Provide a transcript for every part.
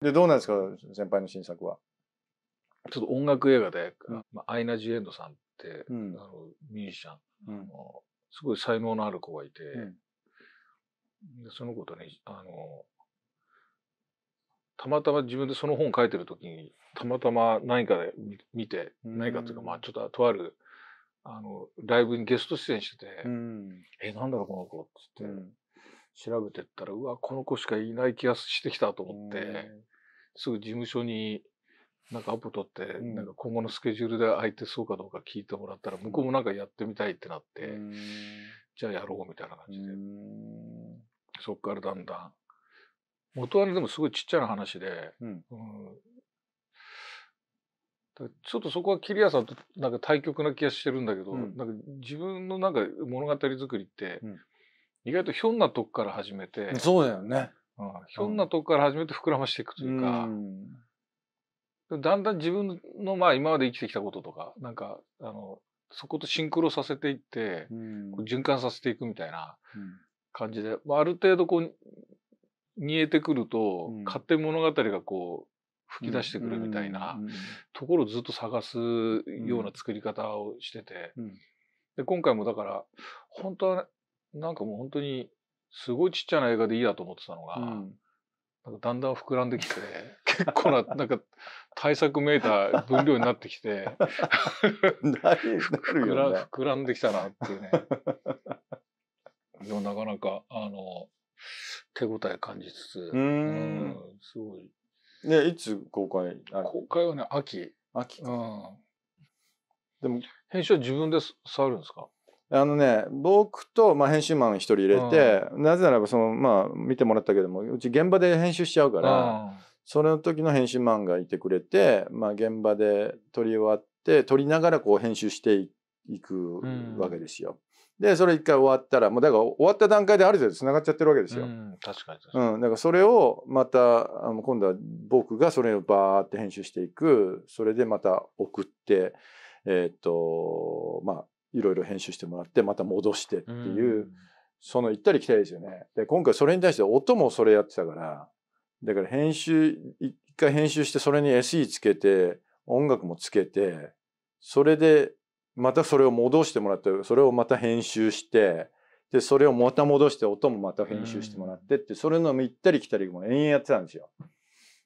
で、どうなんですか、先輩の新作は。ちょっと音楽映画で、うんまあ、アイナ・ジ・エンドさんって、うん、あのミュージシャン、うん、すごい才能のある子がいて、でその子とねあの、たまたま自分でその本書いてる時に、たまたま何かで見て、何かというか、まあちょっととある、あの、ライブにゲスト出演してて、え、なんだろう、この子っつって、調べてったら、うわ、この子しかいない気がしてきたと思って、すぐ事務所になんかアポ取って、なんか今後のスケジュールで空いてそうかどうか聞いてもらったら、向こうもなんかやってみたいってなって、じゃあやろうみたいな感じで。そっからだんだん。元はね、でもすごいちっちゃな話で、うん、ちょっとそこは桐谷さんとなんか対極な気がしてるんだけど、なんか自分のなんか物語作りって、意外とひょんなとこから始めてそうだよね、うん、ひょんなとこから始めて膨らましていくというか、うん、だんだん自分のまあ今まで生きてきたこととかなんかあのそことシンクロさせていって、うん、循環させていくみたいな感じで、あ、ある程度こう見えてくると、勝手に物語がこう吹き出してくるみたいなところをずっと探すような作り方をしてて、で今回もだから本当はなんかもう本当にすごいちっちゃな映画でいいやと思ってたのが、うん、なんかだんだん膨らんできて結構ななんか対策メーター分量になってきて膨ら膨らんできたなっていうね。でもなかなかあの手応え感じつつ、うんすごい。ねいつ公開公開はね秋。秋。うん。でも編集は自分で触るんですかあのね、僕と、まあ、編集マン一人入れて、うん、なぜならばその、まあ、見てもらったけどもうち現場で編集しちゃうから、うん、その時の編集マンがいてくれて、まあ、現場で撮り終わって撮りながらこう編集していくわけですよ。うん、でそれ一回終わったらもうだから終わった段階である程度つながっちゃってるわけですよ。確かにうん、だからそれをまたあの今度は僕がそれをバーって編集していくそれでまた送ってえっ、とまあいろいろ編集してもらってまた戻してっていう、その行ったり来たりですよね。で今回それに対して音もそれやってたからだから編集一回編集してそれに SE つけて音楽もつけてそれでまたそれを戻してもらってそれをまた編集してでそれをまた戻して音もまた編集してもらってってそれの行ったり来たりも延々やってたんですよ。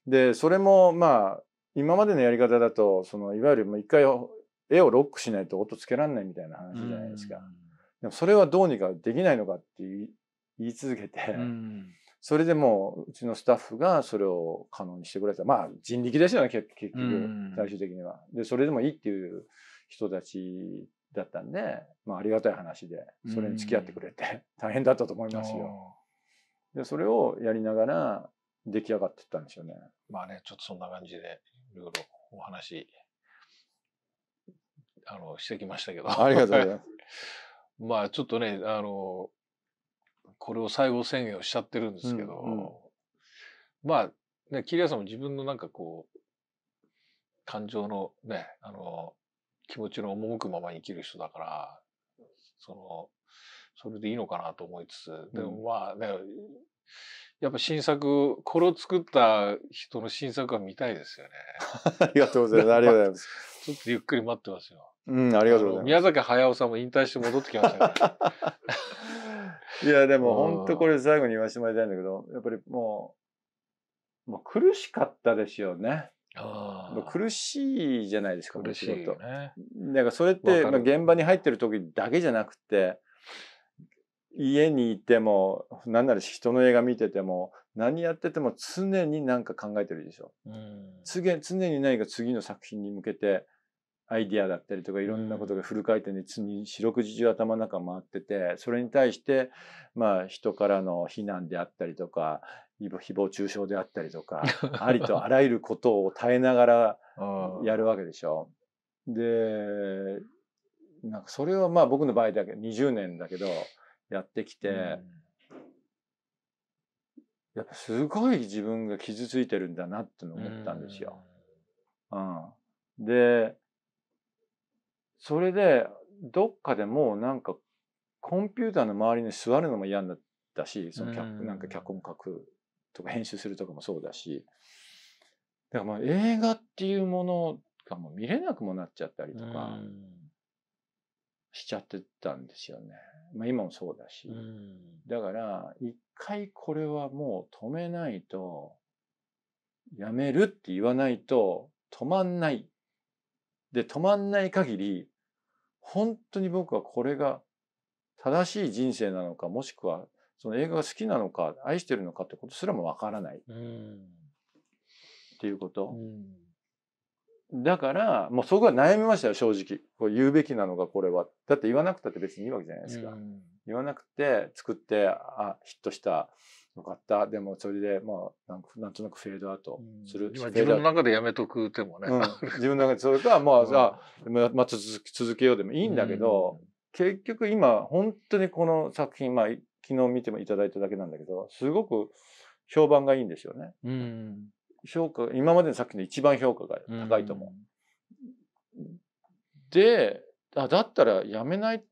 でそれもまあ今までのやり方だとそのいわゆる一回絵をロックしないと音つけられないみたいな話じゃないですか。でもそれはどうにかできないのかって言い続けて、それでもううちのスタッフがそれを可能にしてくれたまあ人力ですよね結局最終的には。でそれでもいいっていう人たちだったんで、まあ、ありがたい話でそれに付き合ってくれて、大変だったと思いますよ。でそれをやりながら出来上がってたんですよね。まあねちょっとそんな感じでいろいろお話あの、してきましたけど。ありがとうございます。まあ、ちょっとね、あの、これを最後宣言をしちゃってるんですけど、うんうん、まあ、ね、桐谷さんも自分のなんかこう、感情のね、あの、気持ちの赴くままに生きる人だから、その、それでいいのかなと思いつつ、でもまあね、やっぱ新作、これを作った人の新作は見たいですよね。ありがとうございます。ありがとうございます。ちょっとゆっくり待ってますよ。うん、ありがとうございます。宮崎駿さんも引退して戻ってきましたね。いや、でも本当これ最後に言わせてもらいたいんだけど、やっぱりもう、もう苦しかったですよね。あ苦しいじゃないですか、苦しい、と、ね。だからそれって、まあ、現場に入ってる時だけじゃなくて、家にいても、なんなら人の映画見てても、何やってても常に何か考えてるでしょ。うん、常に何か次の作品に向けて、アイディアだったりとかいろんなことがフル回転で四六時中頭の中回っててそれに対してまあ人からの非難であったりとか誹謗中傷であったりとか ありとあらゆることを耐えながらやるわけでしょ。でなんかそれはまあ僕の場合だけ20年だけどやってきて、やっぱすごい自分が傷ついてるんだなって思ったんですよ。うん、うん、でそれでどっかでもうなんかコンピューターの周りに座るのも嫌になったしその脚、うん、なんか脚本書くとか編集するとかもそうだしだからまあ映画っていうものがもう見れなくもなっちゃったりとかしちゃってたんですよね。まあ、今もそうだし、だから一回これはもう止めないとやめるって言わないと止まんないで止まんない限り本当に僕はこれが正しい人生なのかもしくはその映画が好きなのか愛してるのかってことすらもわからないっていうこと。だからもうそこは悩みましたよ正直これ言うべきなのかこれはだって言わなくたって別にいいわけじゃないですか、言わなくて作ってあヒットしたよかった。でも、それで、まあ、なんなんとなくフェードアウトする。今、自分の中でやめとくてもね。うん、自分の中で、それか、まあ、じゃまあ、続続けようでもいいんだけど、結局今、本当にこの作品、まあ、昨日見てもいただいただけなんだけど、すごく評判がいいんですよね。うん、評価、今までの作品で一番評価が高いと思う。うん、で、あ、だったらやめない、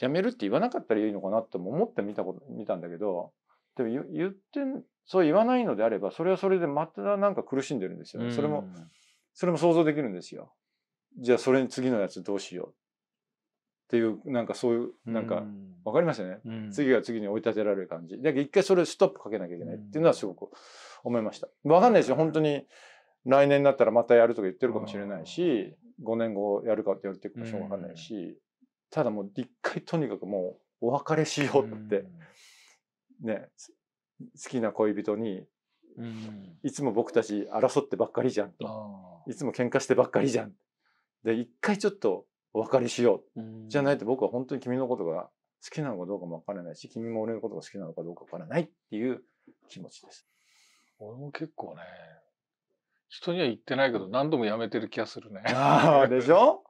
やめるって言わなかったらいいのかなって思って見たこと、見たんだけど、でも言って、そう言わないのであれば、それはそれでまたなんか苦しんでるんですよね。それも、それも想像できるんですよ。じゃあそれに次のやつどうしよう。っていう、なんかそういう、なんか、わかりますよね、次が次に追い立てられる感じ。だけど一回それストップかけなきゃいけないっていうのはすごく思いました。わかんないですよ。本当に来年になったらまたやるとか言ってるかもしれないし、5年後やるかってやるってるかもしれないし、ただもう一回とにかくもうお別れしようって。ね、好きな恋人に、いつも僕たち争ってばっかりじゃんと。いつも喧嘩してばっかりじゃん。で、一回ちょっとお別れしよう。じゃないと僕は本当に君のことが好きなのかどうかもわからないし、君も俺のことが好きなのかどうかわからないっていう気持ちです。俺も結構ね、人には言ってないけど何度も辞めてる気がするね。ああ、でしょ、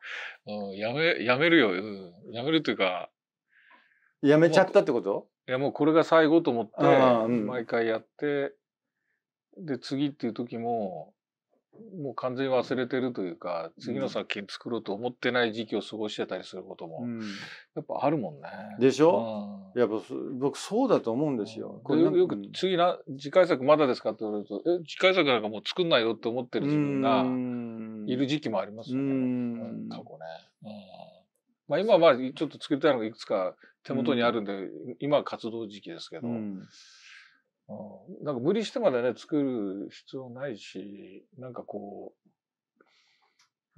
うん、辞め、辞めるよ、や辞めるというか。辞めちゃったってこといやもうこれが最後と思って毎回やって、うん、で次っていう時ももう完全に忘れてるというか次の作品作ろうと思ってない時期を過ごしてたりすることも、やっぱあるもんね。でしょ、うん、やっぱ僕そうだと思うんですよ。よく次な次回作まだですかって言われるとえ次回作なんかもう作んないよって思ってる自分がいる時期もありますよね過去ね。まあ今はちょっと作りたいのがいくつか手元にあるんで、うん、今は活動時期ですけど、うん、なんか無理してまでね、作る必要ないし、なんかこ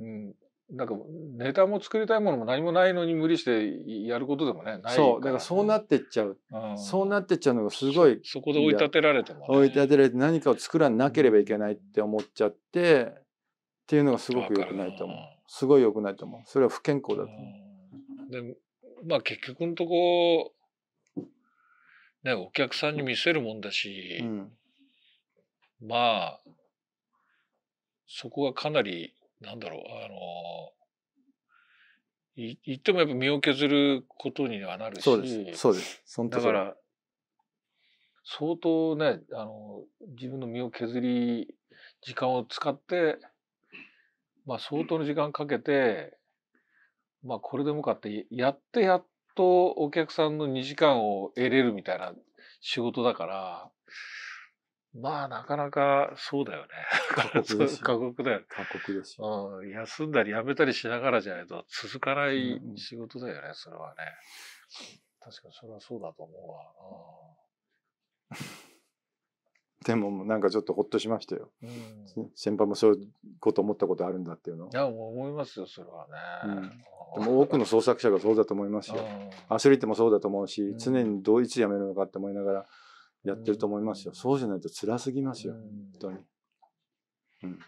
う、うん、なんかネタも作りたいものも何もないのに無理してやることでもね、ないそう、だからそうなってっちゃう。うん、そうなってっちゃうのがすごい。そこで追い立てられても、ね、追い立てられて何かを作らなければいけないって思っちゃって、っていうのがすごく良くないと思う。すごい良くないと思う。それは不健康だと思う。で、まあ結局のとこ、ね、お客さんに見せるもんだし、うん、まあ、そこがかなり、なんだろう、あの、い言ってもやっぱ身を削ることにはなるし。そうです。そうです。そだから、相当ね、あの、自分の身を削り、時間を使って、まあ相当の時間かけて、まあこれでもかってやってやっとお客さんの2時間を得れるみたいな仕事だからまあなかなかそうだよね。過酷よ。過酷だよ。過酷ですよ、うん。休んだりやめたりしながらじゃないと続かない仕事だよね、それはね。確かにそれはそうだと思うわ。でもなんかちょっとほっとしましたよ。うん、先輩もそういうこと思ったことあるんだっていうの。いや、もう思いますよ、それはね。うんでも多くの創作者がそうだと思いますよ。アスリートもそうだと思うし、常にどういつ辞めるのかって思いながらやってると思いますよ。そうじゃないと辛すぎますよ。本当に。うん